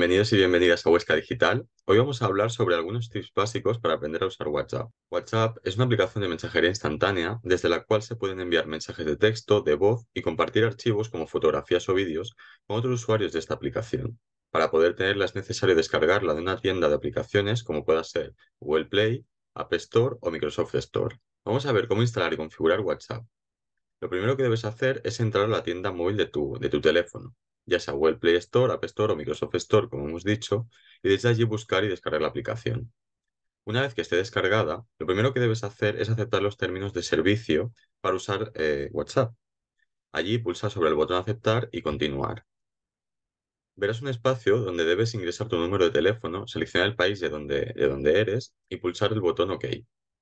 Bienvenidos y bienvenidas a Huesca Digital. Hoy vamos a hablar sobre algunos tips básicos para aprender a usar WhatsApp. WhatsApp es una aplicación de mensajería instantánea desde la cual se pueden enviar mensajes de texto, de voz y compartir archivos como fotografías o vídeos con otros usuarios de esta aplicación. Para poder tenerla es necesario descargarla de una tienda de aplicaciones como pueda ser Google Play, App Store o Microsoft Store. Vamos a ver cómo instalar y configurar WhatsApp. Lo primero que debes hacer es entrar a la tienda móvil de tu, de tu teléfono ya sea Google Play Store, App Store o Microsoft Store, como hemos dicho, y desde allí buscar y descargar la aplicación. Una vez que esté descargada, lo primero que debes hacer es aceptar los términos de servicio para usar eh, WhatsApp. Allí pulsa sobre el botón aceptar y continuar. Verás un espacio donde debes ingresar tu número de teléfono, seleccionar el país de donde eres y pulsar el botón OK.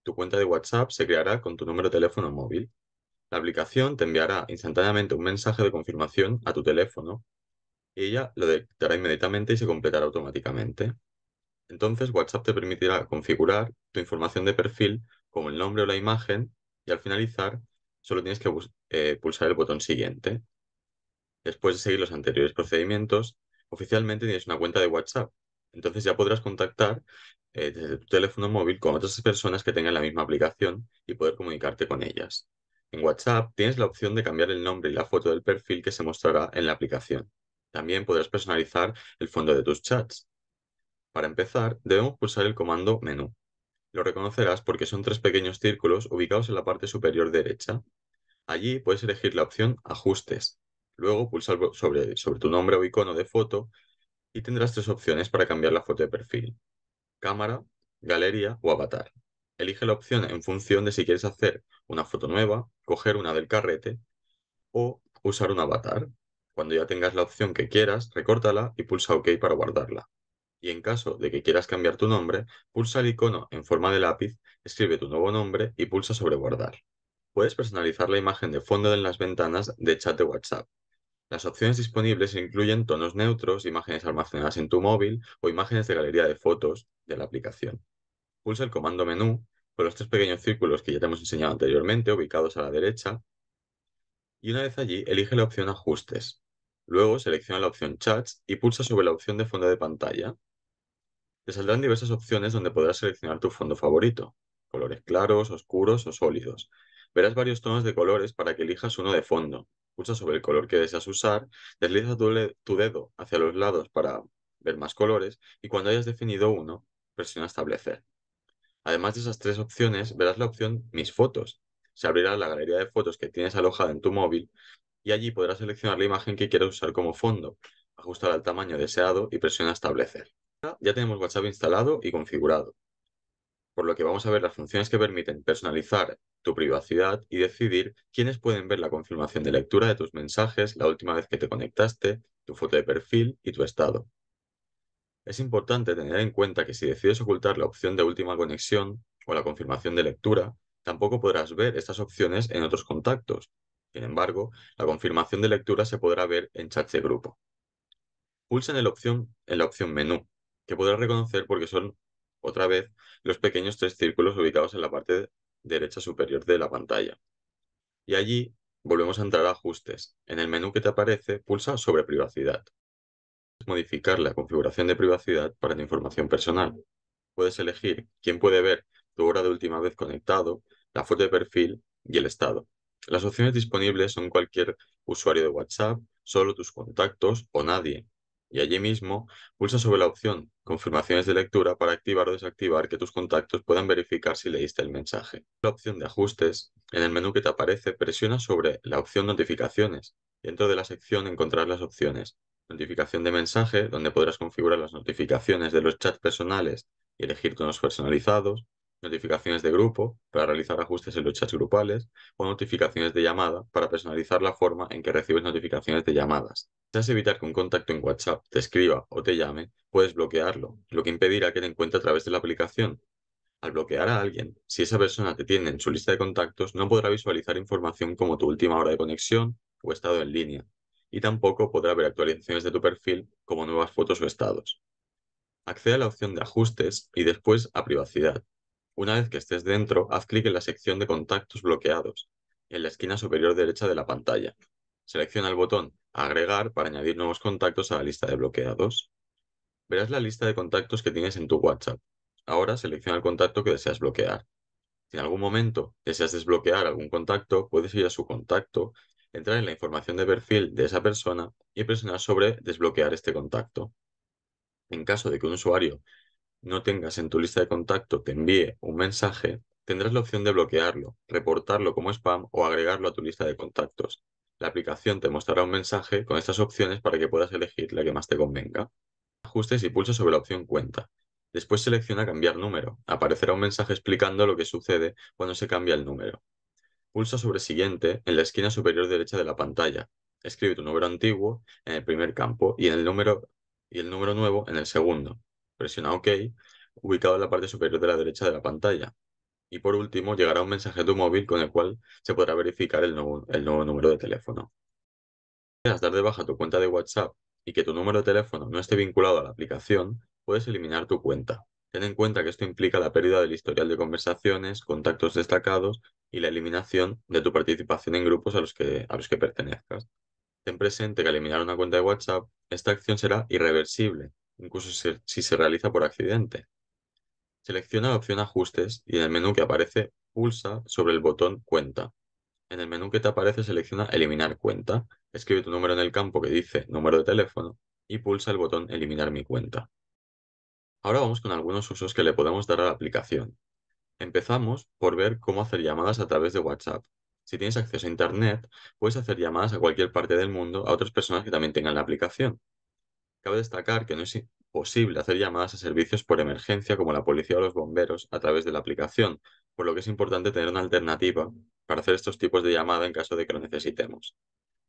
Tu cuenta de WhatsApp se creará con tu número de teléfono móvil. La aplicación te enviará instantáneamente un mensaje de confirmación a tu teléfono y ella lo detectará inmediatamente y se completará automáticamente. Entonces, WhatsApp te permitirá configurar tu información de perfil como el nombre o la imagen y al finalizar solo tienes que eh, pulsar el botón siguiente. Después de seguir los anteriores procedimientos, oficialmente tienes una cuenta de WhatsApp. Entonces ya podrás contactar eh, desde tu teléfono móvil con otras personas que tengan la misma aplicación y poder comunicarte con ellas. En WhatsApp tienes la opción de cambiar el nombre y la foto del perfil que se mostrará en la aplicación. También podrás personalizar el fondo de tus chats. Para empezar, debemos pulsar el comando menú. Lo reconocerás porque son tres pequeños círculos ubicados en la parte superior derecha. Allí puedes elegir la opción Ajustes. Luego pulsa sobre, sobre tu nombre o icono de foto y tendrás tres opciones para cambiar la foto de perfil. Cámara, galería o avatar. Elige la opción en función de si quieres hacer una foto nueva, coger una del carrete o usar un avatar. Cuando ya tengas la opción que quieras, recórtala y pulsa OK para guardarla. Y en caso de que quieras cambiar tu nombre, pulsa el icono en forma de lápiz, escribe tu nuevo nombre y pulsa sobre guardar. Puedes personalizar la imagen de fondo en las ventanas de chat de WhatsApp. Las opciones disponibles incluyen tonos neutros, imágenes almacenadas en tu móvil o imágenes de galería de fotos de la aplicación. Pulsa el comando menú con los tres pequeños círculos que ya te hemos enseñado anteriormente, ubicados a la derecha, y una vez allí elige la opción Ajustes. Luego selecciona la opción Chats y pulsa sobre la opción de fondo de pantalla. Te saldrán diversas opciones donde podrás seleccionar tu fondo favorito, colores claros, oscuros o sólidos. Verás varios tonos de colores para que elijas uno de fondo. Pulsa sobre el color que deseas usar, desliza tu, tu dedo hacia los lados para ver más colores y cuando hayas definido uno, presiona establecer. Además de esas tres opciones, verás la opción Mis fotos. Se abrirá la galería de fotos que tienes alojada en tu móvil y allí podrás seleccionar la imagen que quieras usar como fondo, ajustar al tamaño deseado y presionar Establecer. Ya tenemos WhatsApp instalado y configurado, por lo que vamos a ver las funciones que permiten personalizar tu privacidad y decidir quiénes pueden ver la confirmación de lectura de tus mensajes, la última vez que te conectaste, tu foto de perfil y tu estado. Es importante tener en cuenta que si decides ocultar la opción de última conexión o la confirmación de lectura, tampoco podrás ver estas opciones en otros contactos. Sin embargo, la confirmación de lectura se podrá ver en chats de grupo. Pulsa en, opción, en la opción menú, que podrás reconocer porque son, otra vez, los pequeños tres círculos ubicados en la parte derecha superior de la pantalla. Y allí volvemos a entrar a ajustes. En el menú que te aparece, pulsa sobre privacidad modificar la configuración de privacidad para tu información personal. Puedes elegir quién puede ver tu hora de última vez conectado, la foto de perfil y el estado. Las opciones disponibles son cualquier usuario de WhatsApp, solo tus contactos o nadie. Y allí mismo pulsa sobre la opción Confirmaciones de lectura para activar o desactivar que tus contactos puedan verificar si leíste el mensaje. La opción de ajustes, en el menú que te aparece, presiona sobre la opción Notificaciones. Dentro de la sección encontrarás las opciones notificación de mensaje, donde podrás configurar las notificaciones de los chats personales y elegir tonos personalizados, notificaciones de grupo para realizar ajustes en los chats grupales o notificaciones de llamada para personalizar la forma en que recibes notificaciones de llamadas. Si deseas evitar que un contacto en WhatsApp te escriba o te llame, puedes bloquearlo, lo que impedirá que te encuentre a través de la aplicación. Al bloquear a alguien, si esa persona te tiene en su lista de contactos, no podrá visualizar información como tu última hora de conexión o estado en línea, y tampoco podrá ver actualizaciones de tu perfil como nuevas fotos o estados. Accede a la opción de ajustes y después a privacidad. Una vez que estés dentro, haz clic en la sección de contactos bloqueados, en la esquina superior derecha de la pantalla. Selecciona el botón Agregar para añadir nuevos contactos a la lista de bloqueados. Verás la lista de contactos que tienes en tu WhatsApp. Ahora selecciona el contacto que deseas bloquear. Si en algún momento deseas desbloquear algún contacto, puedes ir a su contacto entrar en la información de perfil de esa persona y presionar sobre desbloquear este contacto. En caso de que un usuario no tengas en tu lista de contacto te envíe un mensaje, tendrás la opción de bloquearlo, reportarlo como spam o agregarlo a tu lista de contactos. La aplicación te mostrará un mensaje con estas opciones para que puedas elegir la que más te convenga. Ajustes y pulsa sobre la opción cuenta. Después selecciona cambiar número. Aparecerá un mensaje explicando lo que sucede cuando se cambia el número. Pulsa sobre Siguiente en la esquina superior derecha de la pantalla. Escribe tu número antiguo en el primer campo y, el número, nuevo en el segundo. Presiona OK, ubicado en la parte superior de la derecha de la pantalla. Y por último, llegará un mensaje de tu móvil con el cual se podrá verificar el nuevo, el nuevo número de teléfono. Si dar de baja tu cuenta de WhatsApp y que tu número de teléfono no esté vinculado a la aplicación, puedes eliminar tu cuenta. Ten en cuenta que esto implica la pérdida del historial de conversaciones, contactos destacados y la eliminación de tu participación en grupos a los que, que pertenezcas. Ten presente que al eliminar una cuenta de WhatsApp, esta acción será irreversible, incluso si, si se realiza por accidente. Selecciona la opción Ajustes y en el menú que aparece pulsa sobre el botón Cuenta. En el menú que te aparece selecciona Eliminar cuenta, escribe tu número en el campo que dice Número de teléfono y pulsa el botón Eliminar mi cuenta. Ahora vamos con algunos usos que le podemos dar a la aplicación. Empezamos por ver cómo hacer llamadas a través de WhatsApp. Si tienes acceso a Internet, puedes hacer llamadas a cualquier parte del mundo a otras personas que también tengan la aplicación. Cabe destacar que no es posible hacer llamadas a servicios por emergencia como la policía o los bomberos a través de la aplicación, por lo que es importante tener una alternativa para hacer estos tipos de llamada en caso de que lo necesitemos.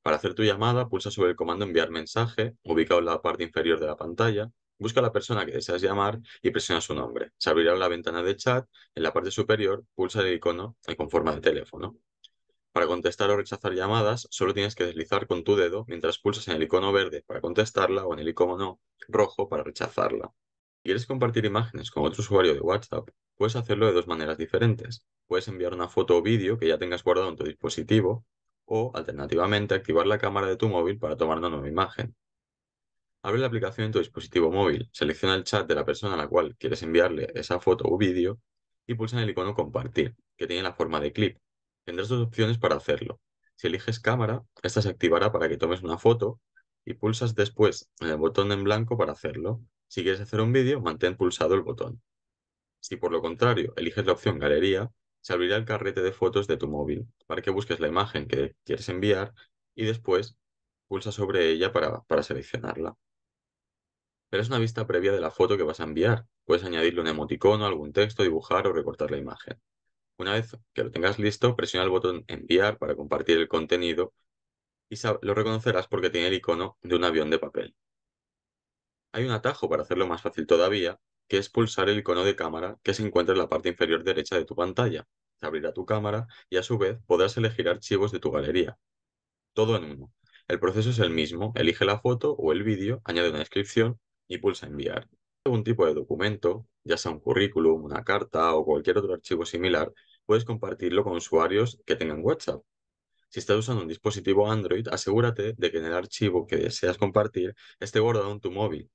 Para hacer tu llamada, pulsa sobre el comando enviar mensaje, ubicado en la parte inferior de la pantalla, Busca a la persona que deseas llamar y presiona su nombre. Se abrirá la ventana de chat. En la parte superior, pulsa el icono con forma de teléfono. Para contestar o rechazar llamadas, solo tienes que deslizar con tu dedo mientras pulsas en el icono verde para contestarla o en el icono rojo para rechazarla. quieres compartir imágenes con otro usuario de WhatsApp, puedes hacerlo de dos maneras diferentes. Puedes enviar una foto o vídeo que ya tengas guardado en tu dispositivo o, alternativamente, activar la cámara de tu móvil para tomar una nueva imagen. Abre la aplicación en tu dispositivo móvil, selecciona el chat de la persona a la cual quieres enviarle esa foto o vídeo y pulsa en el icono Compartir, que tiene la forma de clip. Tendrás dos opciones para hacerlo. Si eliges cámara, esta se activará para que tomes una foto y pulsas después en el botón en blanco para hacerlo. Si quieres hacer un vídeo, mantén pulsado el botón. Si por lo contrario eliges la opción Galería, se abrirá el carrete de fotos de tu móvil para que busques la imagen que quieres enviar y después pulsa sobre ella para, para seleccionarla pero es una vista previa de la foto que vas a enviar. Puedes añadirle un emoticono, algún texto, dibujar o recortar la imagen. Una vez que lo tengas listo, presiona el botón Enviar para compartir el contenido y lo reconocerás porque tiene el icono de un avión de papel. Hay un atajo para hacerlo más fácil todavía, que es pulsar el icono de cámara que se encuentra en la parte inferior derecha de tu pantalla. Se abrirá tu cámara y a su vez podrás elegir archivos de tu galería. Todo en uno. El proceso es el mismo, elige la foto o el vídeo, añade una descripción y pulsa enviar. Algún tipo de documento, ya sea un currículum, una carta o cualquier otro archivo similar, puedes compartirlo con usuarios que tengan WhatsApp. Si estás usando un dispositivo Android, asegúrate de que en el archivo que deseas compartir esté guardado en tu móvil.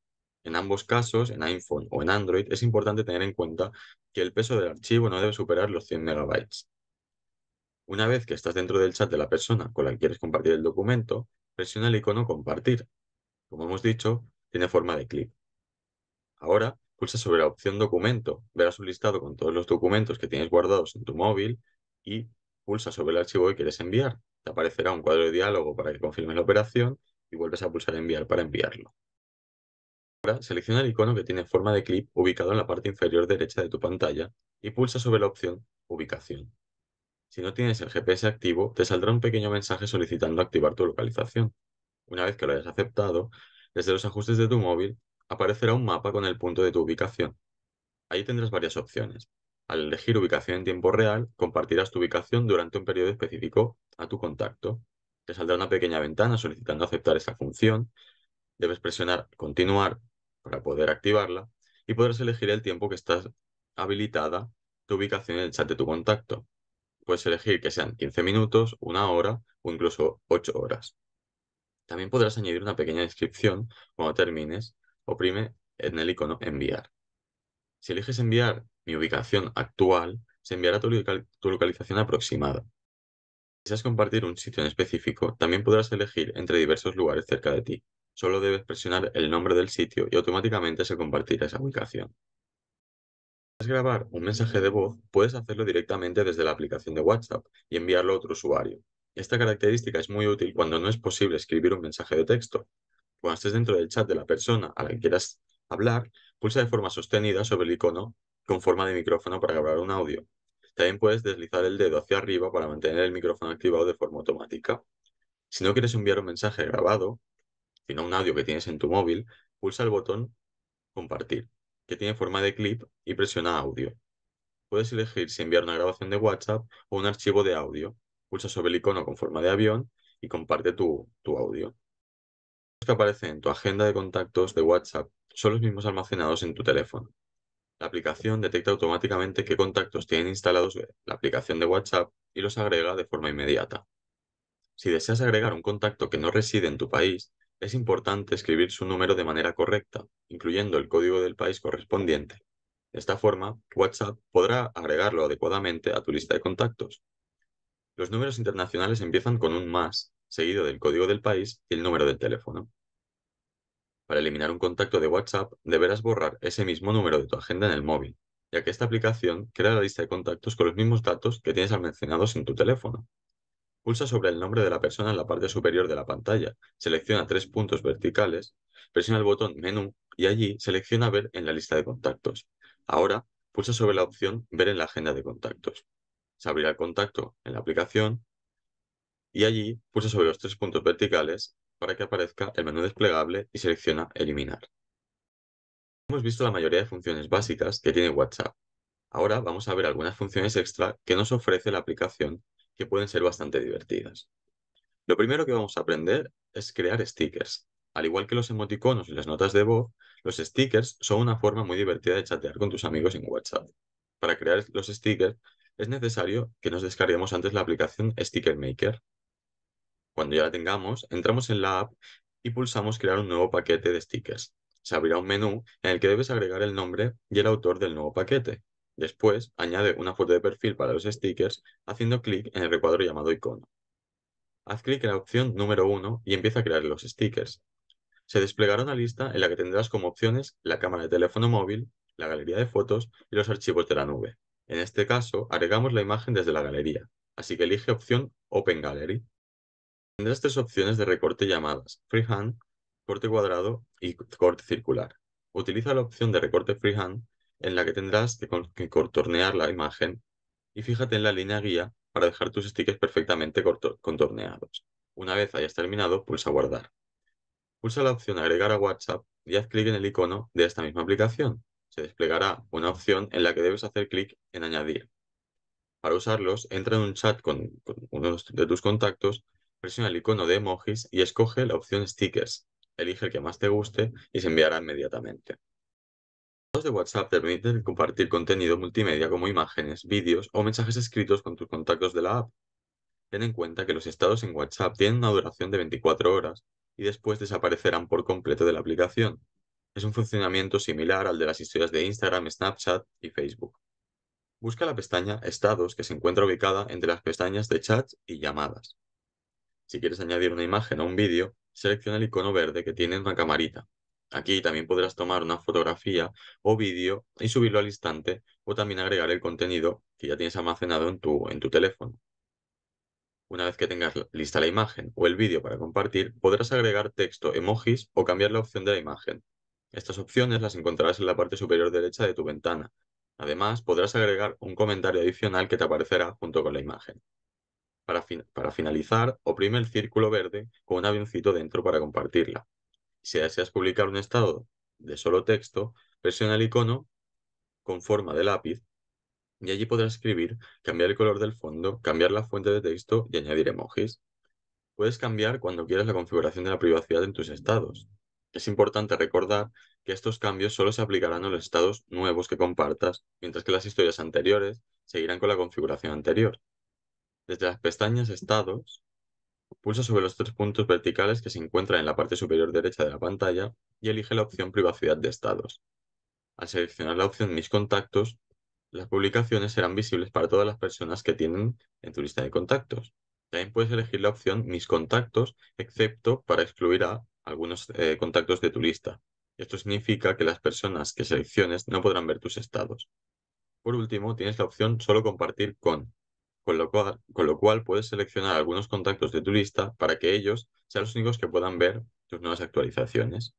En ambos casos, en iPhone o en Android, es importante tener en cuenta que el peso del archivo no debe superar los 100 megabytes. Una vez que estás dentro del chat de la persona con la que quieres compartir el documento, presiona el icono Compartir. Como hemos dicho, tiene forma de clip. Ahora, pulsa sobre la opción Documento. Verás un listado con todos los documentos que tienes guardados en tu móvil y pulsa sobre el archivo que quieres enviar. Te aparecerá un cuadro de diálogo para que confirmes la operación y vuelves a pulsar Enviar para enviarlo. Ahora, selecciona el icono que tiene forma de clip ubicado en la parte inferior derecha de tu pantalla y pulsa sobre la opción Ubicación. Si no tienes el GPS activo, te saldrá un pequeño mensaje solicitando activar tu localización. Una vez que lo hayas aceptado, desde los ajustes de tu móvil aparecerá un mapa con el punto de tu ubicación. Ahí tendrás varias opciones. Al elegir ubicación en tiempo real, compartirás tu ubicación durante un periodo específico a tu contacto. Te saldrá una pequeña ventana solicitando aceptar esa función. Debes presionar Continuar para poder activarla y podrás elegir el tiempo que estás habilitada tu ubicación en el chat de tu contacto. Puedes elegir que sean 15 minutos, una hora o incluso 8 horas. También podrás añadir una pequeña descripción cuando termines. Oprime en el icono Enviar. Si eliges enviar mi ubicación actual, se enviará tu, localización aproximada. Si deseas compartir un sitio en específico, también podrás elegir entre diversos lugares cerca de ti. Solo debes presionar el nombre del sitio y automáticamente se compartirá esa ubicación. Si grabar un mensaje de voz, puedes hacerlo directamente desde la aplicación de WhatsApp y enviarlo a otro usuario. Esta característica es muy útil cuando no es posible escribir un mensaje de texto. Cuando estés dentro del chat de la persona a la que quieras hablar, pulsa de forma sostenida sobre el icono con forma de micrófono para grabar un audio. También puedes deslizar el dedo hacia arriba para mantener el micrófono activado de forma automática. Si no quieres enviar un mensaje grabado, sino un audio que tienes en tu móvil, pulsa el botón Compartir, que tiene forma de clip y presiona Audio. Puedes elegir si enviar una grabación de WhatsApp o un archivo de audio pulsa sobre el icono con forma de avión y comparte tu, audio. Los que aparecen en tu agenda de contactos de WhatsApp son los mismos almacenados en tu teléfono. La aplicación detecta automáticamente qué contactos tienen instalados la aplicación de WhatsApp y los agrega de forma inmediata. Si deseas agregar un contacto que no reside en tu país, es importante escribir su número de manera correcta, incluyendo el código del país correspondiente. De esta forma, WhatsApp podrá agregarlo adecuadamente a tu lista de contactos, los números internacionales empiezan con un más, seguido del código del país y el número del teléfono. Para eliminar un contacto de WhatsApp, deberás borrar ese mismo número de tu agenda en el móvil, ya que esta aplicación crea la lista de contactos con los mismos datos que tienes almacenados en tu teléfono. Pulsa sobre el nombre de la persona en la parte superior de la pantalla, selecciona tres puntos verticales, presiona el botón Menú y allí selecciona Ver en la lista de contactos. Ahora, pulsa sobre la opción Ver en la agenda de contactos abrir abrirá el contacto en la aplicación y allí pulsa sobre los tres puntos verticales para que aparezca el menú desplegable y selecciona Eliminar. Hemos visto la mayoría de funciones básicas que tiene WhatsApp. Ahora vamos a ver algunas funciones extra que nos ofrece la aplicación que pueden ser bastante divertidas. Lo primero que vamos a aprender es crear stickers. Al igual que los emoticonos y las notas de voz, los stickers son una forma muy divertida de chatear con tus amigos en WhatsApp. Para crear los stickers es necesario que nos descarguemos antes la aplicación Sticker Maker. Cuando ya la tengamos, entramos en la app y pulsamos crear un nuevo paquete de stickers. Se abrirá un menú en el que debes agregar el nombre y el autor del nuevo paquete. Después, añade una foto de perfil para los stickers haciendo clic en el recuadro llamado icono. Haz clic en la opción número 1 y empieza a crear los stickers. Se desplegará una lista en la que tendrás como opciones la cámara de teléfono móvil, la galería de fotos y los archivos de la nube. En este caso, agregamos la imagen desde la galería, así que elige opción Open Gallery. Tendrás tres opciones de recorte llamadas Freehand, corte cuadrado y corte circular. Utiliza la opción de recorte Freehand en la que tendrás que, que contornear la imagen y fíjate en la línea guía para dejar tus stickers perfectamente contorneados. Una vez hayas terminado, pulsa Guardar. Pulsa la opción Agregar a WhatsApp y haz clic en el icono de esta misma aplicación se desplegará una opción en la que debes hacer clic en Añadir. Para usarlos, entra en un chat con, uno de tus contactos, presiona el icono de emojis y escoge la opción Stickers. Elige el que más te guste y se enviará inmediatamente. Los de WhatsApp te permiten compartir contenido multimedia como imágenes, vídeos o mensajes escritos con tus contactos de la app. Ten en cuenta que los estados en WhatsApp tienen una duración de 24 horas y después desaparecerán por completo de la aplicación. Es un funcionamiento similar al de las historias de Instagram, Snapchat y Facebook. Busca la pestaña Estados que se encuentra ubicada entre las pestañas de Chats y Llamadas. Si quieres añadir una imagen o un vídeo, selecciona el icono verde que tiene una camarita. Aquí también podrás tomar una fotografía o vídeo y subirlo al instante o también agregar el contenido que ya tienes almacenado en tu, en tu teléfono. Una vez que tengas lista la imagen o el vídeo para compartir, podrás agregar texto, emojis o cambiar la opción de la imagen. Estas opciones las encontrarás en la parte superior derecha de tu ventana. Además, podrás agregar un comentario adicional que te aparecerá junto con la imagen. Para, finalizar, oprime el círculo verde con un avioncito dentro para compartirla. Si deseas publicar un estado de solo texto, presiona el icono con forma de lápiz y allí podrás escribir, cambiar el color del fondo, cambiar la fuente de texto y añadir emojis. Puedes cambiar cuando quieras la configuración de la privacidad en tus estados. Es importante recordar que estos cambios solo se aplicarán a los estados nuevos que compartas, mientras que las historias anteriores seguirán con la configuración anterior. Desde las pestañas Estados, pulsa sobre los tres puntos verticales que se encuentran en la parte superior derecha de la pantalla y elige la opción Privacidad de estados. Al seleccionar la opción Mis contactos, las publicaciones serán visibles para todas las personas que tienen en tu lista de contactos. También puedes elegir la opción Mis contactos, excepto para excluir a algunos eh, contactos de tu lista. Esto significa que las personas que selecciones no podrán ver tus estados. Por último, tienes la opción solo compartir con, con lo, cual, puedes seleccionar algunos contactos de tu lista para que ellos sean los únicos que puedan ver tus nuevas actualizaciones.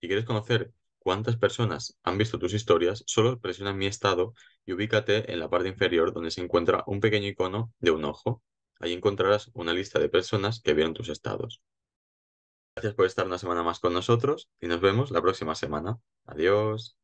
Si quieres conocer cuántas personas han visto tus historias, solo presiona mi estado y ubícate en la parte inferior donde se encuentra un pequeño icono de un ojo. Allí encontrarás una lista de personas que vieron tus estados. Gracias por estar una semana más con nosotros y nos vemos la próxima semana. Adiós.